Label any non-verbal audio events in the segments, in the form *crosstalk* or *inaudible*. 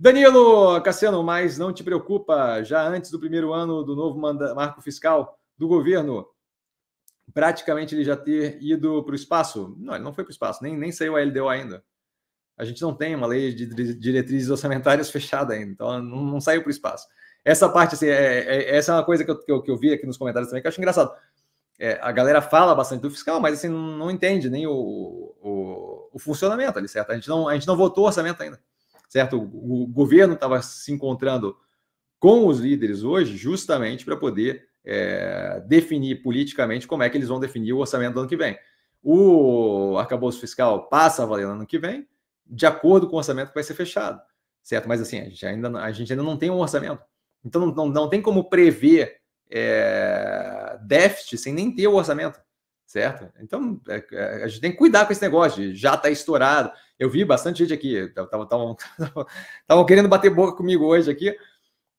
Danilo Cassiano, mas não te preocupa, já antes do primeiro ano do novo marco fiscal do governo, praticamente ele já ter ido para o espaço. Não, ele não foi para o espaço, nem, nem saiu a LDO ainda. A gente não tem uma lei de diretrizes orçamentárias *laughs* fechada ainda, então não, não saiu para o espaço. Essa parte, assim, é, é, é, essa é uma coisa que eu, que eu, que, eu, vi aqui nos comentários também, que eu acho engraçado. É, a galera fala bastante do fiscal, mas assim, não, entende nem o, o, o funcionamento ali, certo? A gente, não, a gente não votou orçamento ainda certo? O, governo estava se encontrando com os líderes hoje, justamente para poder é, definir politicamente como é que eles vão definir o orçamento do ano que vem. O arcabouço fiscal passa a valer no ano que vem, de acordo com o orçamento que vai ser fechado, certo? Mas assim, a gente ainda, a gente ainda não tem um orçamento. Então não, não, não tem como prever é, déficit sem nem ter o orçamento certo? Então, é, é, a gente tem que cuidar com esse negócio, de, já está estourado. Eu vi bastante gente aqui, tá, tá, tá, *laughs* estavam querendo bater boca comigo hoje aqui,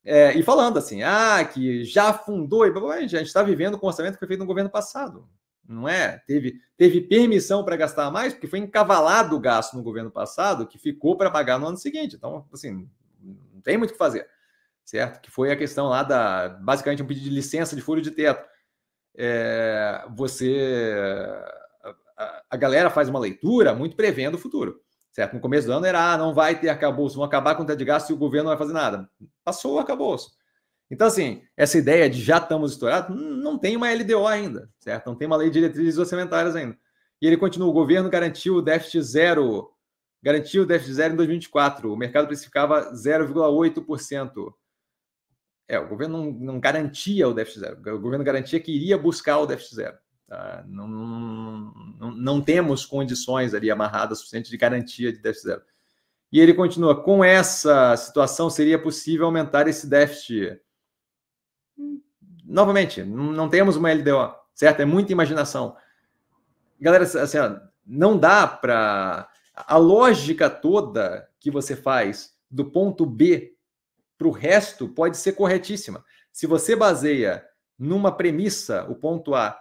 é, e falando assim, ah, que já fundou, e a gente está vivendo com o orçamento que foi feito no governo passado, não é? Teve, teve permissão para gastar mais, porque foi encavalado o gasto no governo passado, que ficou para pagar no ano seguinte. Então, assim, não tem muito o que fazer, certo? Que foi a questão lá da, basicamente, um pedido de licença de furo de teto é, você. A, a, galera faz uma leitura muito prevendo o futuro. Certo? No começo do ano era, ah, não vai ter arcabouço, vão acabar com o teto de gasto e o governo não vai fazer nada. Passou o arcabouço. Então, assim, essa ideia de já estamos estourados, não tem uma LDO ainda, certo? Não tem uma lei de diretrizes orçamentárias ainda. E ele continua, o governo garantiu o déficit zero, garantiu o déficit zero em 2024, o mercado precificava 0,8%. É, o governo não, não, garantia o déficit zero, o governo garantia que iria buscar o déficit zero. Tá? Não, não, não, temos condições ali amarradas suficientes de garantia de déficit zero. E ele continua: com essa situação seria possível aumentar esse déficit. Novamente, não temos uma LDO, certo? É muita imaginação. Galera, assim, assim ó, não dá para. A lógica toda que você faz do ponto B para o resto pode ser corretíssima. Se você baseia numa premissa, o ponto A,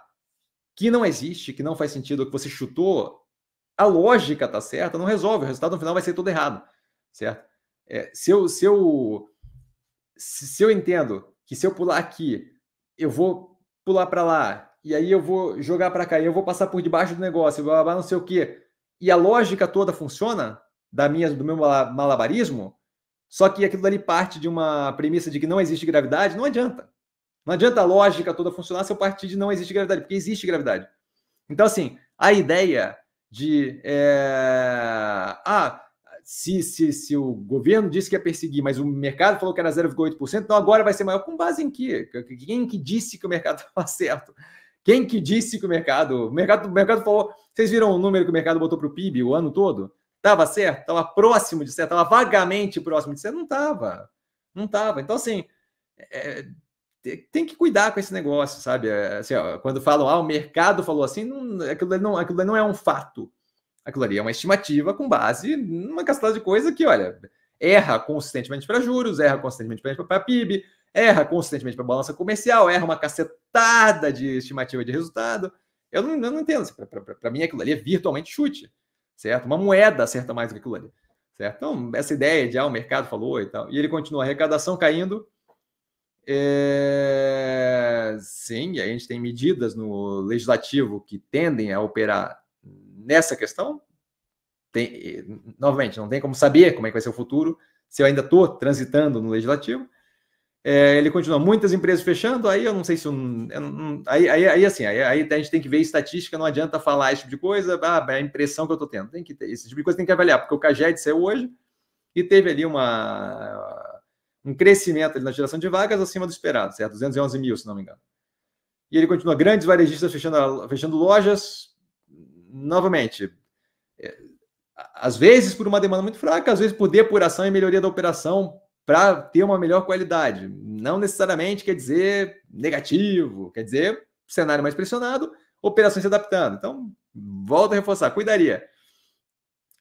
que não existe, que não faz sentido, que você chutou, a lógica tá certa, não resolve. O resultado no final vai ser todo errado, certo? É, se, eu, se, eu, se eu entendo que se eu pular aqui, eu vou pular para lá, e aí eu vou jogar para cá, e eu vou passar por debaixo do negócio, blá, blá, blá, não sei o quê, e a lógica toda funciona da minha do meu malabarismo, só que aquilo dali parte de uma premissa de que não existe gravidade, não adianta. Não adianta a lógica toda funcionar se eu partir de não existe gravidade, porque existe gravidade. Então, assim, a ideia de. É... Ah, se, se, se o governo disse que ia perseguir, mas o mercado falou que era 0,8%, então agora vai ser maior. Com base em quê? Quem que disse que o mercado estava *laughs* certo? Quem que disse que o mercado. O mercado, o mercado falou. Vocês viram o número que o mercado botou para o PIB o ano todo? Tava certo? Tava próximo de certo? Tava vagamente próximo de certo? Não tava. Não tava. Então, assim, é, é tem que cuidar com esse negócio, sabe? É, assim, ó, quando falam, ah, o mercado falou assim, não, aquilo, não, aquilo não é um fato. Aquilo ali é uma estimativa com base numa castelada de coisa que, olha, erra consistentemente para juros, erra consistentemente para PIB, erra consistentemente para balança comercial, erra uma cacetada de estimativa de resultado. Eu não, eu não entendo. Assim, para mim, aquilo ali é virtualmente chute certo? Uma moeda acerta mais do que aquilo ali, certo? Então, essa ideia de, ah, o mercado falou e tal. E ele continua, arrecadação caindo. É... Sim, a gente tem medidas no legislativo que tendem a operar nessa questão. Tem, novamente, não tem como saber como é que vai ser o futuro se eu ainda estou transitando no legislativo, é, ele continua, muitas empresas fechando, aí eu não sei se. Eu, aí, aí, aí, assim, aí, aí, a gente tem que ver estatística, não adianta falar esse tipo de coisa, ah, é a impressão que eu estou tendo. Tem que ter, esse tipo de coisa tem que avaliar, porque o Caged saiu hoje e teve ali uma, um crescimento ali na geração de vagas acima do esperado, certo? 211 mil, se não me engano. E ele continua, grandes varejistas fechando, fechando lojas, novamente, é, às vezes por uma demanda muito fraca, às vezes por depuração e melhoria da operação para ter uma melhor qualidade. Não necessariamente quer dizer negativo, quer dizer cenário mais pressionado, operações se adaptando. Então, volta a reforçar, cuidaria.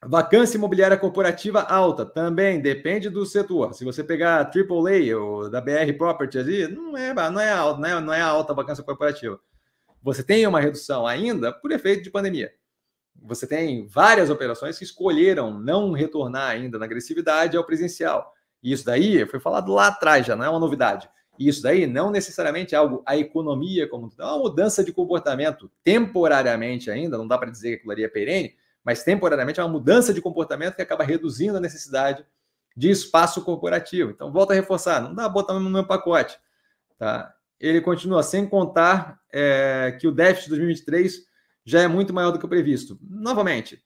Vacância imobiliária corporativa alta, também depende do setor. Se você pegar a AAA ou da BR Properties, não é, não é alta, não é, não é alta a vacância corporativa. Você tem uma redução ainda por efeito de pandemia. Você tem várias operações que escolheram não retornar ainda na agressividade ao presencial. E isso daí foi falado lá atrás, já não é uma novidade. E isso daí não necessariamente é algo, a economia como é uma mudança de comportamento temporariamente ainda, não dá para dizer que aquilo ali é perene, mas temporariamente é uma mudança de comportamento que acaba reduzindo a necessidade de espaço corporativo. Então, volta a reforçar, não dá para botar no meu pacote. Tá? Ele continua, sem contar é, que o déficit de 2023 já é muito maior do que o previsto. Novamente,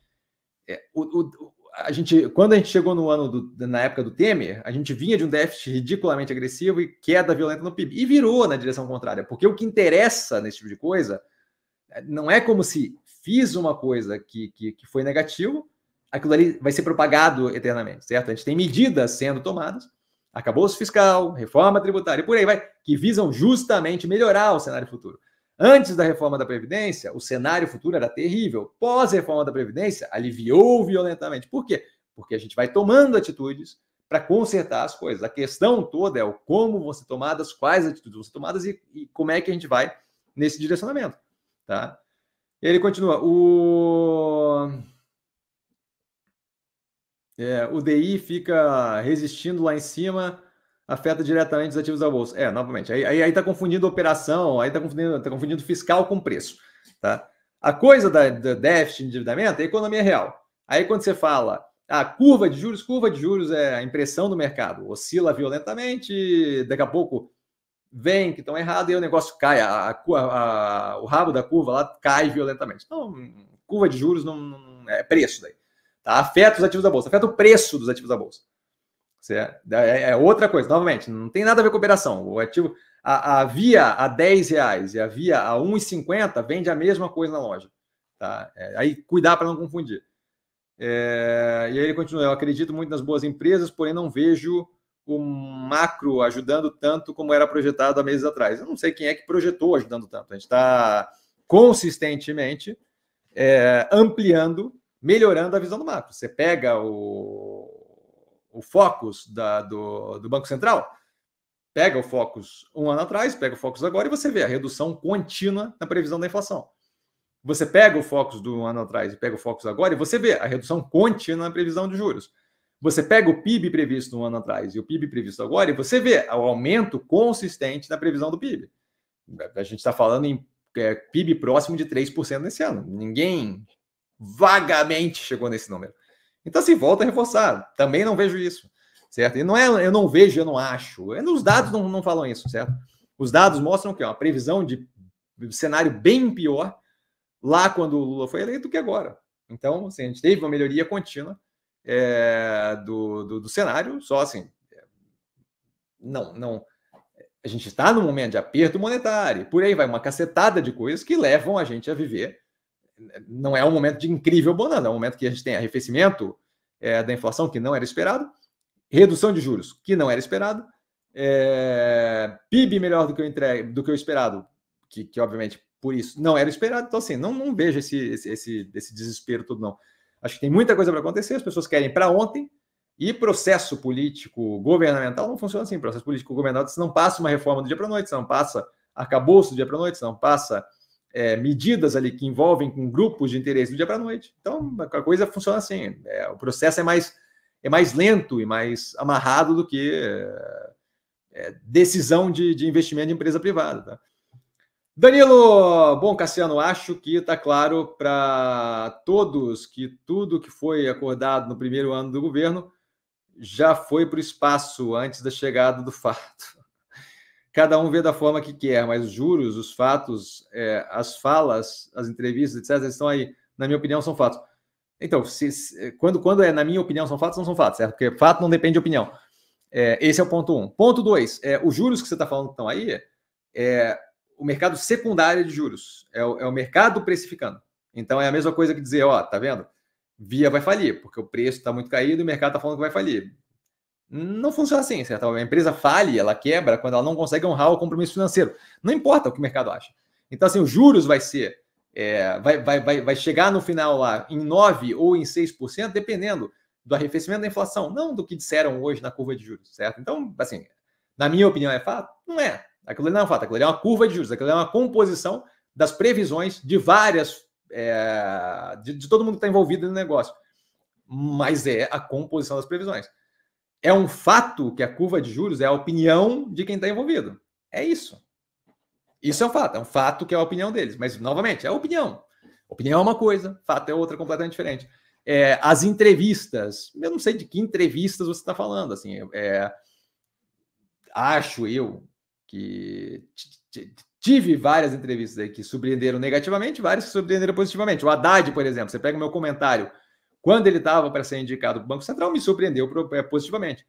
é, o, o, a gente, quando a gente chegou no ano do, na época do Temer, a gente vinha de um déficit ridiculamente agressivo e queda violenta no PIB. E virou na direção contrária, porque o que interessa nesse tipo de coisa é, não é como se fiz uma coisa que, que, que foi negativo, aquilo ali vai ser propagado eternamente, certo? A gente tem medidas sendo tomadas, acabou o fiscal, reforma tributária e por aí vai, que visam justamente melhorar o cenário futuro. Antes da reforma da Previdência, o cenário futuro era terrível. Pós-reforma da Previdência, aliviou violentamente. Por quê? Porque a gente vai tomando atitudes para consertar as coisas. A questão toda é o como vão ser tomadas, quais atitudes vão ser tomadas e, e como é que a gente vai nesse direcionamento. Tá? Ele continua. O. É, o DI fica resistindo lá em cima afeta diretamente os ativos da bolsa. É, novamente, aí aí, aí tá confundindo operação, aí tá confundindo, tá confundindo fiscal com preço, tá? A coisa da, da déficit, endividamento, é economia real. Aí quando você fala a ah, curva de juros, curva de juros é a impressão do mercado, oscila violentamente, daqui a pouco vem que estão errados e o negócio cai, a, a, a, o rabo da curva lá cai violentamente. Então, curva de juros não, não é preço daí. Tá? Afeta os ativos da bolsa, afeta o preço dos ativos da bolsa. É, é, é, é, outra coisa. Novamente, não tem nada a ver com operação. O ativo, a, a via a 10 reais e a via a 1,50 vende a mesma coisa na loja. Tá? É, aí, cuidar para não confundir. É, e aí ele continua: Eu acredito muito nas boas empresas, porém não vejo o macro ajudando tanto como era projetado há meses atrás. Eu não sei quem é que projetou ajudando tanto. A gente está consistentemente é, ampliando, melhorando a visão do macro. Você pega o, o Focus da, do, do Banco Central, pega o Focus um ano atrás, pega o Focus agora e você vê a redução contínua na previsão da inflação. Você pega o Focus do ano atrás e pega o Focus agora e você vê a redução contínua na previsão de juros. Você pega o PIB previsto um ano atrás e o PIB previsto agora e você vê o aumento consistente na previsão do PIB. A gente está falando em é, PIB próximo de 3% nesse ano. Ninguém vagamente chegou nesse número. Então, assim, volta a reforçar. Também não vejo isso, certo? E não é eu não vejo, eu não acho. É, os dados não, não falam isso, certo? Os dados mostram que é uma previsão de cenário bem pior lá quando o Lula foi eleito do que agora. Então, assim, a gente teve uma melhoria contínua é, do, do, do, cenário, só assim, é, não, não, a gente está num momento de aperto monetário, por aí vai uma cacetada de coisas que levam a gente a viver não é um momento de incrível bonança, é um momento que a gente tem arrefecimento é, da inflação, que não era esperado, redução de juros, que não era esperado, é, PIB melhor do que, eu do que o esperado, que, que obviamente por isso não era esperado, então assim, não, não vejo esse, esse, esse, esse desespero todo não. Acho que tem muita coisa para acontecer, as pessoas querem para ontem, e processo político governamental não funciona assim. Processo político governamental, não passa uma reforma do dia para a noite, você não passa arcabouço do dia para a noite, você não passa é, medidas ali que envolvem com grupos de interesse do dia para a noite. Então, a coisa funciona assim. É, o processo é mais, é mais lento e mais amarrado do que é, é decisão de, de, investimento de empresa privada. Tá? Danilo, bom, Cassiano, acho que está claro para todos que tudo que foi acordado no primeiro ano do governo já foi para o espaço antes da chegada do *laughs* fato. Cada um vê da forma que quer, mas os juros, os fatos, é, as falas, as entrevistas, etc., estão aí. Na minha opinião, são fatos. Então, se, se, é, quando, quando é na minha opinião são fatos, não são fatos, certo? Porque fato não depende de opinião. É, esse é o ponto um. Ponto dois, é, os juros que você está falando que estão aí é o mercado secundário de juros. É o, é o, mercado precificando. Então, é a mesma coisa que dizer, ó, tá vendo? Via vai falir, porque o preço está muito caído e o mercado está falando que vai falir. Não funciona assim, certo? Assim, a empresa falha, ela quebra quando ela não consegue honrar o compromisso financeiro. Não importa o que o mercado acha. Então, assim, os juros vai ser, é, vai, vai, vai, vai chegar no final lá em 9% ou em 6%, dependendo do arrefecimento da inflação, não do que disseram hoje na curva de juros, certo? Então, assim, na minha opinião é fato? Não é. Aquilo não é um fato, aquilo é uma curva de juros, aquilo é uma composição das previsões de várias, é, de, de todo mundo que está envolvido no negócio. Mas é a composição das previsões é um fato que a curva de juros é a opinião de quem está envolvido. É isso. Isso é um fato, é um fato que é a opinião deles. Mas, novamente, é opinião. Opinião é uma coisa, fato é outra completamente diferente. É, as entrevistas, eu não sei de que entrevistas você está falando. Assim, é, acho eu que tive várias entrevistas aí que surpreenderam negativamente, várias que surpreenderam positivamente. O Haddad, por exemplo, você pega o meu comentário quando ele estava para ser indicado para o Banco Central, me surpreendeu é, positivamente.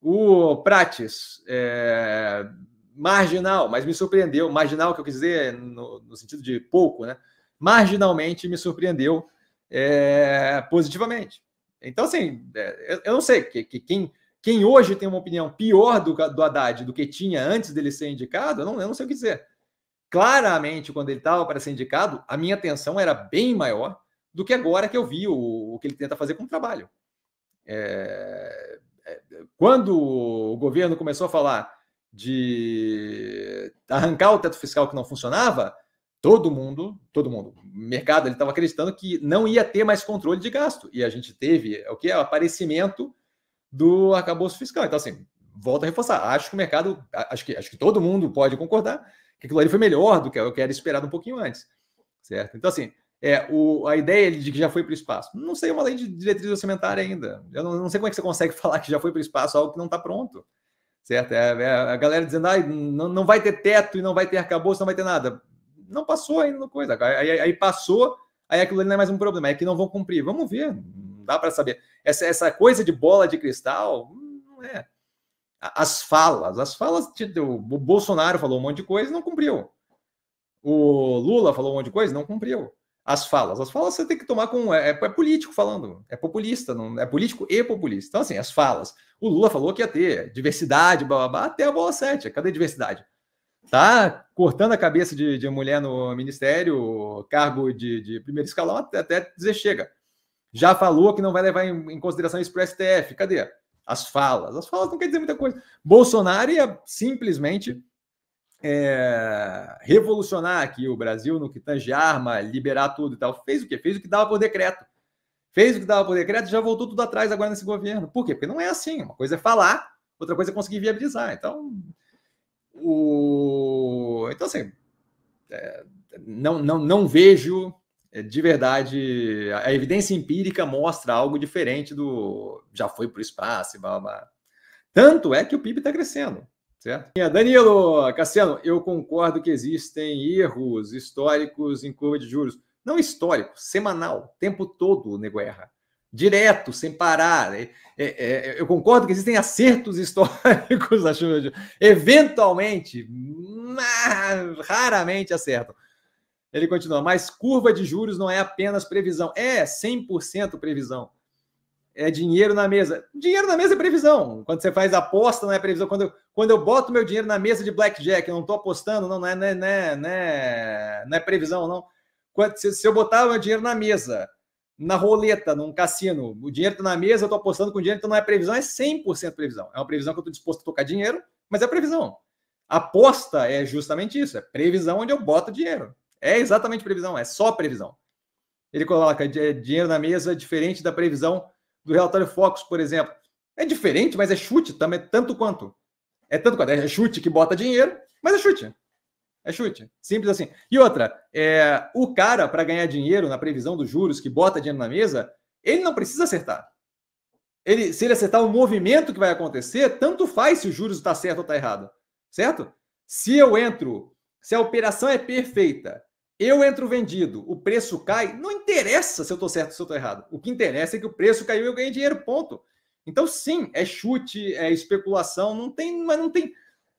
O Prates, é, marginal, mas me surpreendeu. Marginal, que eu quis dizer no, no sentido de pouco, né? Marginalmente me surpreendeu é, positivamente. Então, assim, é, eu, eu não sei que, que quem quem hoje tem uma opinião pior do, do Haddad do que tinha antes dele ser indicado, eu não, eu não sei o que dizer. Claramente, quando ele estava para ser indicado, a minha atenção era bem maior do que agora que eu vi o, o que ele tenta fazer com o trabalho. É, é, quando o governo começou a falar de arrancar o teto fiscal que não funcionava, todo mundo, todo mundo, o mercado estava acreditando que não ia ter mais controle de gasto. E a gente teve é o que é o aparecimento do arcabouço fiscal. Então, assim, volto a reforçar, acho que o mercado, acho que, acho que todo mundo pode concordar que aquilo ali foi melhor do que que era esperado um pouquinho antes. Certo? Então, assim, é, o, a ideia de que já foi para o espaço. Não sei é uma lei de diretriz orçamentária ainda. Eu não, não sei como é que você consegue *laughs* falar que já foi para o espaço algo que não está pronto. Certo? É, é, a galera dizendo, ah, não, não vai ter teto e não vai ter arcabouço, não vai ter nada. Não passou ainda coisa. Aí, aí, aí passou, aí aquilo não é mais um problema, é que não vão cumprir. Vamos ver, não dá para saber. Essa, essa coisa de bola de cristal, não é. As falas, as falas, o Bolsonaro falou um monte de coisa e não cumpriu. O Lula falou um monte de coisa e não cumpriu as falas. As falas você tem que tomar com. É, é, é político falando, é populista, não é político e populista. Então, assim, as falas. O Lula falou que ia ter diversidade, blá, blá, blá até a bola 7. Cadê diversidade? Tá cortando a cabeça de, de mulher no ministério, cargo de, de primeiro escalão, até, até, dizer chega. Já falou que não vai levar em, em consideração isso para o STF. Cadê? As falas. As falas não quer dizer muita coisa. Bolsonaro ia simplesmente é, revolucionar aqui o Brasil no que tange arma, liberar tudo e tal. Fez o quê? Fez o que dava por decreto. Fez o que dava por decreto e já voltou tudo atrás agora nesse governo. Por quê? Porque não é assim. Uma coisa é falar, outra coisa é conseguir viabilizar. Então, o... então assim, é, não, não, não vejo é, de verdade. A evidência empírica mostra algo diferente do já foi para o espaço e blá, blá. Tanto é que o PIB está crescendo certo? É, Danilo, Cassiano, eu concordo que existem erros históricos em curva de juros. Não histórico, semanal, tempo todo o nego erra. Direto, sem parar. É, é, é, eu concordo que existem acertos *laughs* históricos na chuva de juros. Eventualmente, raramente acertam. Ele continua, mas curva de juros não é apenas previsão, é 100% previsão é dinheiro na mesa. Dinheiro na mesa é previsão. Quando você faz aposta, não é previsão. Quando eu, quando eu boto meu dinheiro na mesa de blackjack, eu não estou apostando, não, é, não é, não, é, não, é, não, é, previsão, não. Quando, se, se eu botar meu dinheiro na mesa, na roleta, num cassino, o dinheiro está na mesa, eu estou apostando com dinheiro, então não é previsão, é 100% previsão. É uma previsão que eu estou disposto a tocar dinheiro, mas é previsão. Aposta é justamente isso, é previsão onde eu boto dinheiro. É exatamente previsão, é só previsão. Ele coloca dinheiro na mesa diferente da previsão do relatório Focus, por exemplo. É diferente, mas é chute também, tanto quanto. É tanto quanto. É chute que bota dinheiro, mas é chute. É chute. Simples assim. E outra, é, o cara, para ganhar dinheiro na previsão dos juros, que bota dinheiro na mesa, ele não precisa acertar. Ele, se ele acertar o movimento que vai acontecer, tanto faz se o juros está certo ou está errado. Certo? Se eu entro, se a operação é perfeita eu entro vendido, o preço cai, não interessa se eu estou certo ou se eu estou errado. O que interessa é que o preço caiu e eu ganhei dinheiro, ponto. Então, sim, é chute, é especulação, não tem, mas não tem,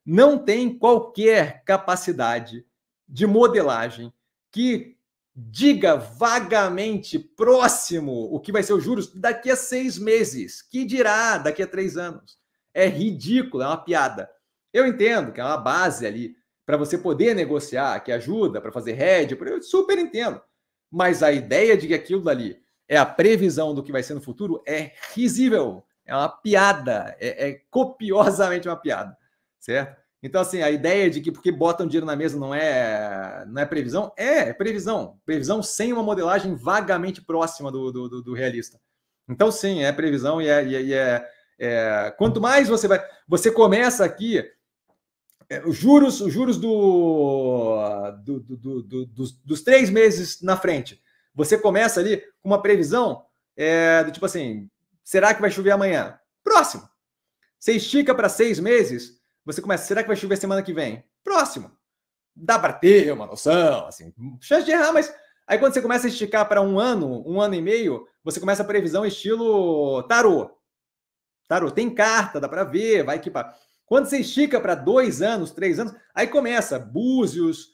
não tem qualquer capacidade de modelagem que diga vagamente próximo o que vai ser os juros daqui a seis meses, que dirá daqui a três anos. É ridículo, é uma piada. Eu entendo que é uma base ali, para você poder negociar, que ajuda para fazer hedge eu super entendo. Mas a ideia de que aquilo dali é a previsão do que vai ser no futuro é risível, é uma piada, é, é copiosamente uma piada, certo? Então, assim, a ideia de que porque botam dinheiro na mesa não é, não é previsão, é, é previsão. Previsão sem uma modelagem vagamente próxima do, do, do, do realista. Então, sim, é previsão e é, e é, é, é. Quanto mais você vai. Você começa aqui é, os juros, os juros do, do, do, do dos, dos, três meses na frente. Você começa ali com uma previsão é, do tipo assim: será que vai chover amanhã? Próximo. Você estica para seis meses, você começa: será que vai chover semana que vem? Próximo. Dá para ter uma noção, assim, chance de errar, mas aí quando você começa a esticar para um ano, um ano e meio, você começa a previsão estilo tarô. Tarô, tem carta, dá para ver, vai que. Quando você estica para dois anos, três anos, aí começa búzios,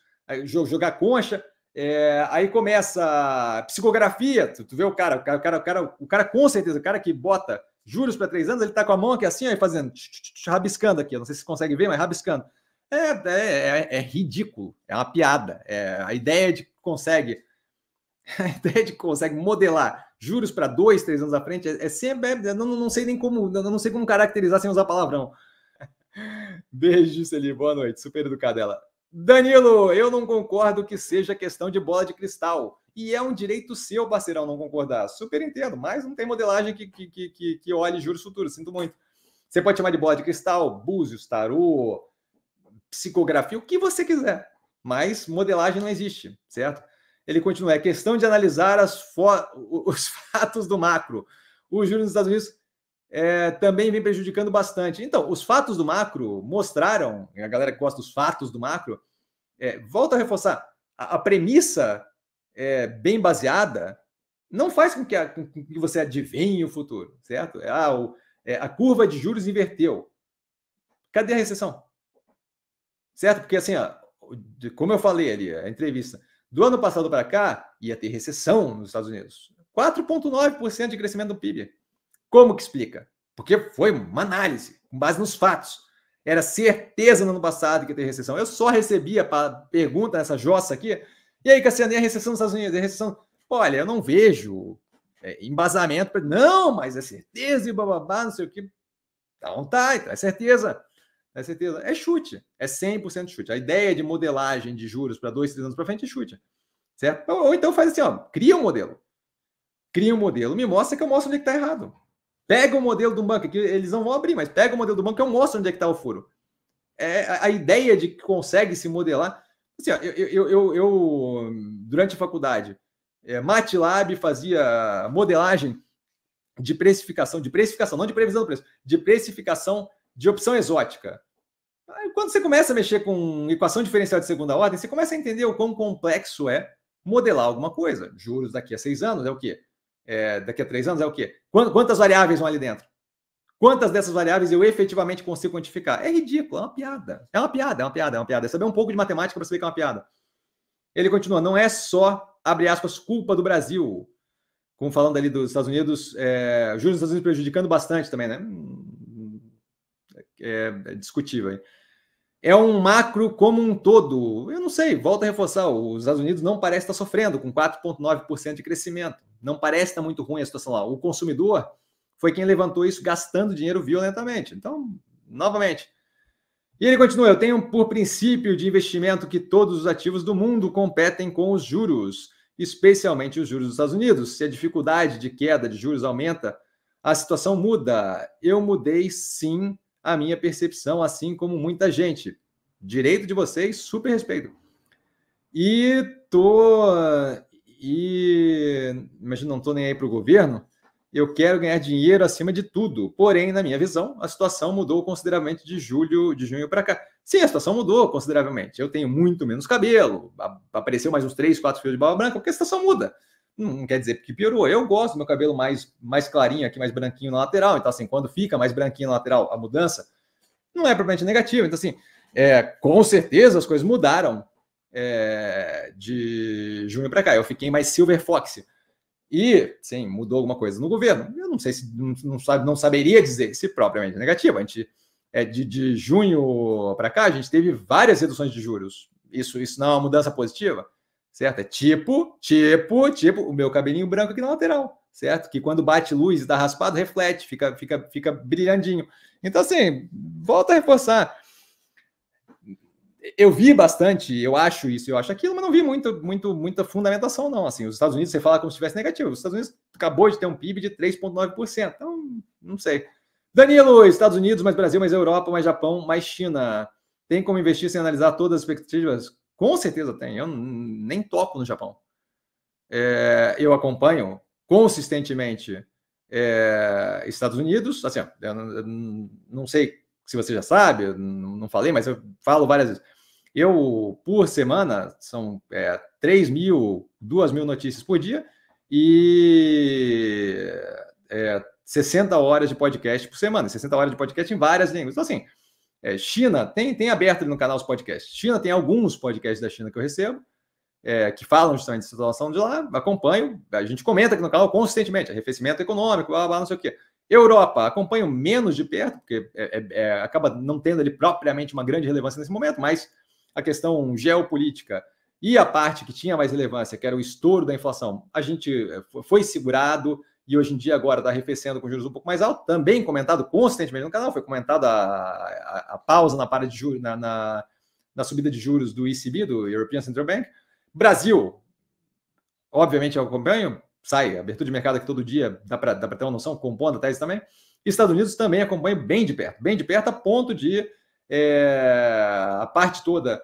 jogar concha, é, aí começa psicografia. Tu, tu vê o cara, o cara, o cara, o cara, o cara com certeza, o cara que bota juros para três anos, ele está com a mão aqui assim, aí fazendo, rabiscando aqui. Não sei se você consegue ver, mas rabiscando. É, é, é, é, ridículo, é uma piada. É, a ideia de que consegue, *laughs* a ideia de que consegue modelar juros para dois, três anos à frente é, é sempre, é, não, não sei nem como, não, não sei como caracterizar sem usar palavrão. Beijo, Celi. Boa noite. Super educada ela. Danilo, eu não concordo que seja questão de bola de cristal. E é um direito seu, parceirão, não concordar. Super entendo, mas não tem modelagem que, que, que, que olhe juros futuros. Sinto muito. Você pode chamar de bola de cristal, búzios, tarô, psicografia, o que você quiser. Mas modelagem não existe, certo? Ele continua. É questão de analisar os *laughs* fatos do macro. Os juros nos Estados Unidos é, também vem prejudicando bastante. Então, os fatos do macro mostraram, a galera que gosta dos fatos do macro, é, volta a reforçar, a, a premissa é, bem baseada não faz com que, a, com que, você adivinhe o futuro, certo? É, ah, o, é, a curva de juros inverteu. Cadê a recessão? Certo? Porque assim, ó, como eu falei ali, a entrevista, do ano passado para cá, ia ter recessão nos Estados Unidos. 4,9% de crescimento do PIB. Como que explica? Porque foi uma análise, com base nos fatos. Era certeza no ano passado que ia ter recessão. Eu só recebia para pergunta nessa jossa aqui. E aí, Cassiano, e a recessão dos Estados Unidos? E a recessão. Olha, eu não vejo é, embasamento. Pra... Não, mas é certeza e bababá, não sei o que. Então tá, então é certeza. É certeza. É chute. É 100% chute. A ideia de modelagem de juros para dois, três anos para frente é chute. Certo? Ou, ou, então faz assim, ó, cria um modelo. Cria um modelo, me mostra que eu mostro onde é está errado. Pega o modelo do banco, que eles não vão abrir, mas pega o modelo do banco, eu mostro onde é que está o furo. É, a, ideia de que consegue se modelar. Assim, ó, eu, eu, eu, eu, durante a faculdade, é, MATLAB fazia modelagem de precificação, de precificação, não de previsão do preço, de precificação de opção exótica. Quando você começa a mexer com equação diferencial de segunda ordem, você começa a entender o quão complexo é modelar alguma coisa. Juros daqui a seis anos é o quê? é, daqui a três anos é o quê? Quantas variáveis vão ali dentro? Quantas dessas variáveis eu efetivamente consigo quantificar? É ridículo, é uma piada. É uma piada, é uma piada, é uma piada. É saber um pouco de matemática para saber que é uma piada. Ele continua, não é só, abre aspas, culpa do Brasil. Como falando ali dos Estados Unidos, é, juros dos Estados Unidos prejudicando bastante também, né? Hum, é, é discutível. Hein? É um macro como um todo. Eu não sei, volta a reforçar, os Estados Unidos não parece estar sofrendo com 4,9% de crescimento. Não parece estar muito ruim a situação lá. O consumidor foi quem levantou isso gastando dinheiro violentamente. Então, novamente. E ele continua: eu tenho por princípio de investimento que todos os ativos do mundo competem com os juros, especialmente os juros dos Estados Unidos. Se a dificuldade de queda de juros aumenta, a situação muda. Eu mudei sim a minha percepção, assim como muita gente. Direito de vocês, super respeito. E tô e mas não estou nem aí para o governo. Eu quero ganhar dinheiro acima de tudo. Porém, na minha visão, a situação mudou consideravelmente de julho, de junho para cá. Sim, a situação mudou consideravelmente. Eu tenho muito menos cabelo, apareceu mais uns 3, 4 fios de barba branca, porque a situação muda. Não quer dizer que piorou. Eu gosto do meu cabelo mais, mais clarinho aqui, mais branquinho na lateral. Então, assim, quando fica mais branquinho na lateral, a mudança não é propriamente negativa. Então, assim, é, com certeza as coisas mudaram é, de junho para cá. Eu fiquei mais Silver Fox. E, sim, mudou alguma coisa no governo. Eu não sei se não, não, sabe, não saberia dizer se propriamente negativo. A gente é, de, de junho para cá, a gente teve várias reduções de juros. Isso, isso não é uma mudança positiva, certo? É tipo, tipo, tipo o meu cabelinho branco aqui na lateral, certo? Que quando bate luz e dá tá raspado, reflete, fica, fica, fica brilhandinho. Então, assim, volta a reforçar eu vi bastante, eu acho isso, eu acho aquilo, mas não vi muito, muito, muita fundamentação, não. Assim, os Estados Unidos, você fala como se estivesse negativo. Os Estados Unidos acabou de ter um PIB de 3,9%. Então, não sei. Danilo, Estados Unidos, mais Brasil, mais Europa, mais Japão, mais China. Tem como investir sem analisar todas as expectativas? Com certeza tem. Eu nem toco no Japão. É, eu acompanho consistentemente é, Estados Unidos. Assim, eu não, eu não sei se você já sabe, não falei, mas eu falo várias vezes. Eu, por semana, são é, 3 mil, 2 mil notícias por dia e é, 60 horas de podcast por semana, 60 horas de podcast em várias línguas. Então, assim, é, China tem, tem aberto no canal os podcasts. China tem alguns podcasts da China que eu recebo, é, que falam justamente da situação de lá, acompanho, a gente comenta aqui no canal consistentemente, arrefecimento econômico, blá, blá, não sei o quê. Europa, acompanho menos de perto, porque é, é, é, acaba não tendo ali propriamente uma grande relevância nesse momento, mas a questão geopolítica e a parte que tinha mais relevância, que era o estouro da inflação, a gente eh, foi segurado e hoje em dia agora está arrefecendo com juros um pouco mais altos também comentado constantemente no canal, foi comentada a, pausa na parada de juros, na, na, na, subida de juros do ECB, do European Central Bank. Brasil, obviamente eu acompanho, sai, abertura de mercado aqui todo dia, dá para ter uma noção, compondo a tese também. Estados Unidos também acompanha bem de perto, bem de perto a ponto de é, a parte toda,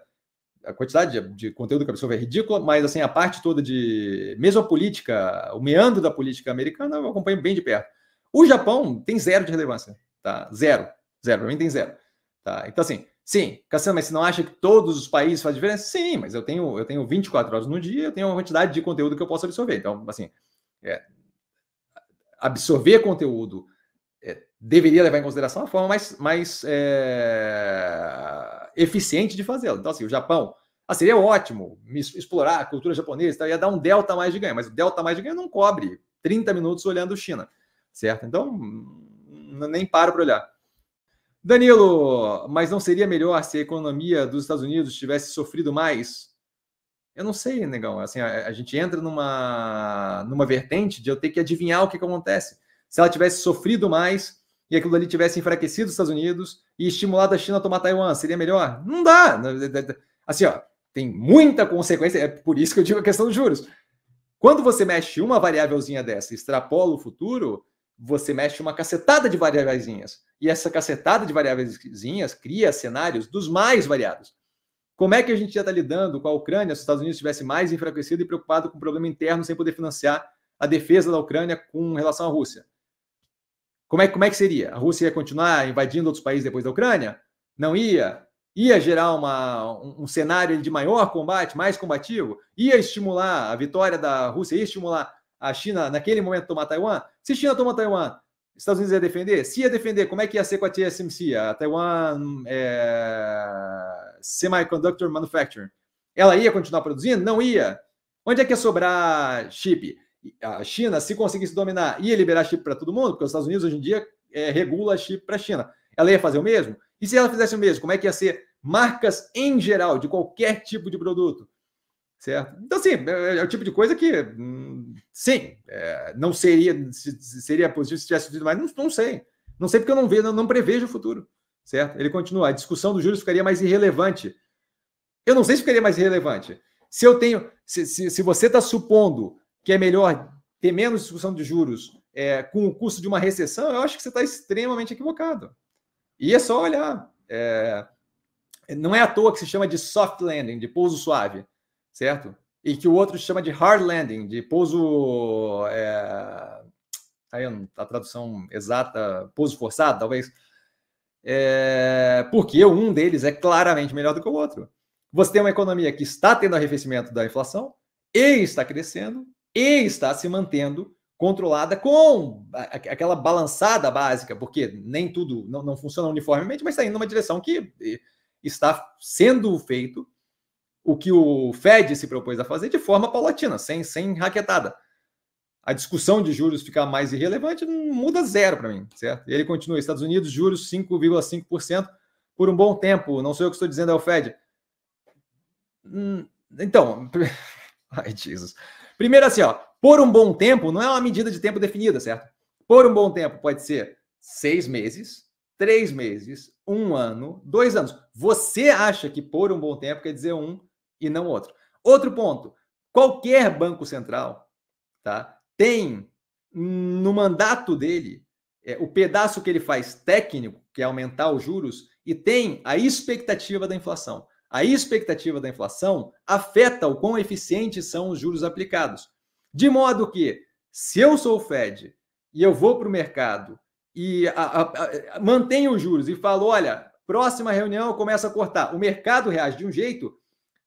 a quantidade de, de conteúdo que absorve é ridícula, mas assim, a parte toda de mesmo a política, o meandro da política americana, eu acompanho bem de perto. O Japão tem zero de relevância, tá? Zero. Zero, para mim tem zero. Tá? Então, assim, sim, Cassiano, mas você não acha que todos os países fazem diferença? Sim, mas eu tenho, eu tenho 24 horas no dia, eu tenho uma quantidade de conteúdo que eu posso absorver. Então, assim, é, absorver conteúdo deveria levar em consideração a forma mais, mais é, eficiente de fazê-lo. Então, assim, o Japão ah, seria ótimo explorar a cultura japonesa, tá? ia dar um delta mais de ganho, mas o delta mais de ganho não cobre 30 minutos olhando China, certo? Então, nem paro para olhar. Danilo, mas não seria melhor se a economia dos Estados Unidos tivesse sofrido mais? Eu não sei, negão. Assim, a, a gente entra numa, numa vertente de eu ter que adivinhar o que, que acontece. Se ela tivesse sofrido mais, e aquilo ali tivesse enfraquecido os Estados Unidos e estimulado a China a tomar Taiwan, seria melhor? Não dá. Assim, ó, tem muita consequência, é por isso que eu digo a questão dos juros. Quando você mexe uma variávelzinha dessa, extrapola o futuro, você mexe uma cacetada de variávelzinhas. E essa cacetada de variávelzinhas cria cenários dos mais variados. Como é que a gente já está lidando com a Ucrânia se os Estados Unidos estivessem mais enfraquecido e preocupado com o problema interno sem poder financiar a defesa da Ucrânia com relação à Rússia? Como é, como é que seria? A Rússia ia continuar invadindo outros países depois da Ucrânia? Não ia? Ia gerar uma, um, um cenário de maior combate, mais combativo? Ia estimular a vitória da Rússia? Ia estimular a China, naquele momento, tomar Taiwan? Se China tomar Taiwan, Estados Unidos ia defender? Se ia defender, como é que ia ser com a TSMC, a Taiwan é... Semiconductor Manufacturing? Ela ia continuar produzindo? Não ia. Onde é que ia sobrar chip? a China, se conseguisse dominar, ia liberar chip para todo mundo, porque os Estados Unidos hoje em dia é, regula chip para a China. Ela ia fazer o mesmo? E se ela fizesse o mesmo, como é que ia ser marcas em geral, de qualquer tipo de produto? Certo? Então, sim, é, é, é o tipo de coisa que, hum, sim, é, não seria, seria positivo se tivesse sentido, mas não, não sei. Não sei porque eu não vejo, não, não prevejo o futuro. Certo? Ele continua, a discussão dos juros ficaria mais irrelevante. Eu não sei se ficaria mais irrelevante. Se eu tenho, se, se, se você está supondo que é melhor ter menos discussão de juros é, com o custo de uma recessão, eu acho que você está extremamente equivocado. E é só olhar. É, não é à toa que se chama de soft landing, de pouso suave, certo? E que o outro chama de hard landing, de pouso. É, tá aí a tradução exata, pouso forçado, talvez. É, porque um deles é claramente melhor do que o outro. Você tem uma economia que está tendo arrefecimento da inflação e está crescendo, e está se mantendo controlada com aquela balançada básica, porque nem tudo não, não funciona uniformemente, mas está indo numa direção que está sendo feito o que o Fed se propôs a fazer de forma paulatina, sem, sem raquetada. A discussão de juros ficar mais irrelevante não muda zero para mim, certo? Ele continua, Estados Unidos, juros 5,5% por um bom tempo. Não sou eu que estou dizendo, é o Fed. Hum, então, *laughs* ai, Jesus. Primeiro, assim, ó, por um bom tempo não é uma medida de tempo definida, certo? Por um bom tempo pode ser seis meses, três meses, um ano, dois anos. Você acha que por um bom tempo quer dizer um e não outro. Outro ponto: qualquer banco central tá, tem no mandato dele é, o pedaço que ele faz técnico, que é aumentar os juros, e tem a expectativa da inflação. A expectativa da inflação afeta o quão eficientes são os juros aplicados. De modo que, se eu sou o Fed e eu vou para o mercado e a, a, a, mantenho os juros e falo, olha, próxima reunião eu começo a cortar, o mercado reage de um jeito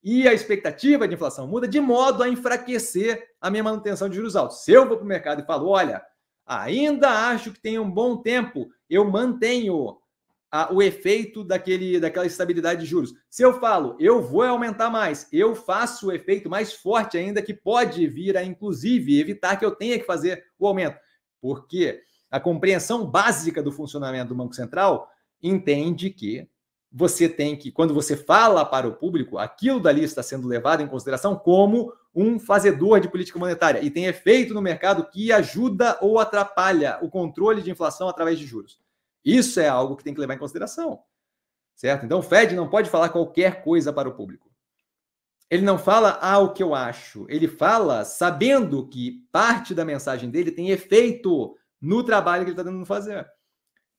e a expectativa de inflação muda de modo a enfraquecer a minha manutenção de juros altos. Se eu vou para o mercado e falo, olha, ainda acho que tem um bom tempo, eu mantenho a, o efeito daquele, daquela estabilidade de juros. Se eu falo, eu vou aumentar mais, eu faço o efeito mais forte ainda, que pode vir a, inclusive, evitar que eu tenha que fazer o aumento. Porque a compreensão básica do funcionamento do Banco Central entende que você tem que, quando você fala para o público, aquilo dali está sendo levado em consideração como um fazedor de política monetária e tem efeito no mercado que ajuda ou atrapalha o controle de inflação através de juros. Isso é algo que tem que levar em consideração. Certo? Então o Fed não pode falar qualquer coisa para o público. Ele não fala ah, o que eu acho. Ele fala sabendo que parte da mensagem dele tem efeito no trabalho que ele está tentando fazer.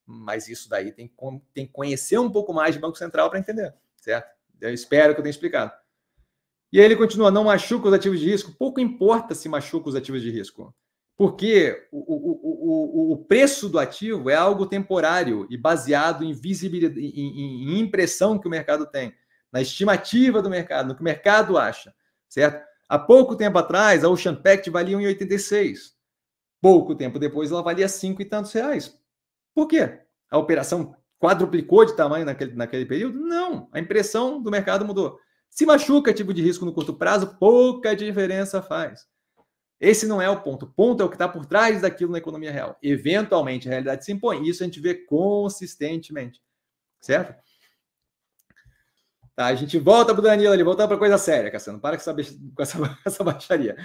Mas isso daí tem, tem que conhecer um pouco mais de Banco Central para entender. Certo? Eu espero que eu tenha explicado. E aí ele continua: não machuca os ativos de risco. Pouco importa se machuca os ativos de risco. Porque o, o, o, o preço do ativo é algo temporário e baseado em visibilidade, em, em impressão que o mercado tem, na estimativa do mercado, no que o mercado acha, certo? Há pouco tempo atrás, a Ocean Pact valia 1,86. Pouco tempo depois, ela valia cinco e tantos reais. Por quê? A operação quadruplicou de tamanho naquele, naquele período? Não. A impressão do mercado mudou. Se machuca tipo de risco no curto prazo, pouca diferença faz. Esse não é o ponto. O ponto é o que está por trás daquilo na economia real. Eventualmente, a realidade se impõe. Isso a gente vê consistentemente. Certo? Tá, a gente volta para o Danilo ali, voltando para coisa séria, Cassiano. Para com essa, com, essa, *laughs* com essa baixaria.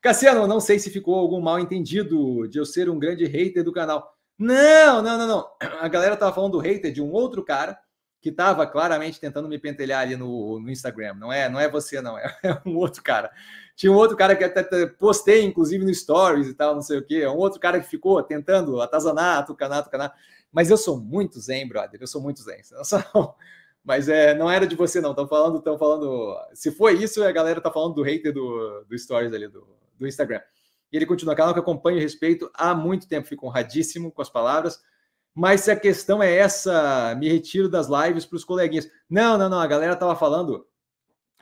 Cassiano, não sei se ficou algum mal entendido de eu ser um grande hater do canal. Não, não, não, não. A galera estava falando do hater de um outro cara que estava claramente tentando me pentelhar ali no, no Instagram. Não é, não é você, não. É, *laughs* é um outro cara tinha um outro cara que até postei, inclusive, no Stories e tal, não sei o quê. Um outro cara que ficou tentando atazanar, tucanar, tucanar. Mas eu sou muito zen, brother. Eu sou muito zen. Sou... *laughs* Mas é, não era de você, não. Estão falando, estão falando. Se foi isso, a galera tá falando do hater do, do Stories ali, do, do Instagram. E ele continua, canal que acompanho e respeito há muito tempo, fico honradíssimo com as palavras. Mas se a questão é essa, me retiro das lives para os coleguinhas. Não, não, não, a galera estava falando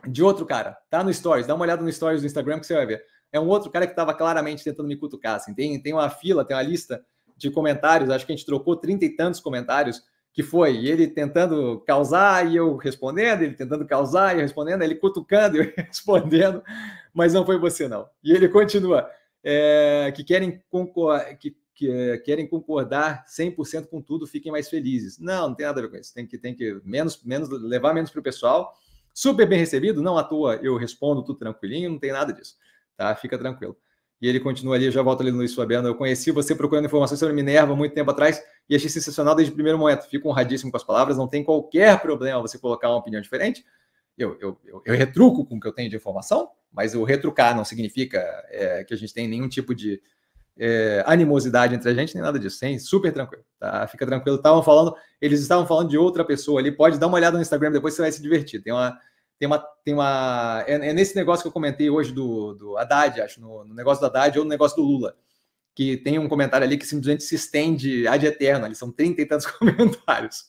de outro cara. Tá no Stories, dá uma olhada no Stories do Instagram que você vai ver. É um outro cara que estava claramente tentando me cutucar. Assim. Tem, tem uma fila, tem uma lista de comentários, acho que a gente trocou trinta e tantos comentários, que foi ele tentando causar e eu respondendo, ele tentando causar e eu respondendo, ele cutucando e eu *laughs* respondendo, mas não foi você não. E ele continua, é, que querem concordar, que, que é, querem concordar 100% com tudo, fiquem mais felizes. Não, não tem nada a ver com isso, tem que, tem que menos, menos levar menos para o pessoal, super bem recebido, não à toa eu respondo tudo tranquilinho, não tem nada disso, tá? Fica tranquilo. E ele continua ali, eu já volto ali no Luiz Fabiano. Eu conheci você procurando informações sobre Minerva muito tempo atrás e achei sensacional desde o primeiro momento. Fico honradíssimo com as palavras, não tem qualquer problema você colocar uma opinião diferente. Eu, eu, eu, eu retruco com o que eu tenho de informação, mas o retrucar não significa é, que a gente tem nenhum tipo de é, animosidade entre a gente, nem nada disso. Hein? Super tranquilo, tá? Fica tranquilo. Estavam falando, eles estavam falando de outra pessoa ali. Pode dar uma olhada no Instagram depois, você vai se divertir. Tem uma tem uma. Tem uma é, é, nesse negócio que eu comentei hoje do, do Haddad, acho, no, no negócio do Haddad ou no negócio do Lula que tem um comentário ali que simplesmente se estende ad eterno, ali são trinta e tantos *laughs* comentários.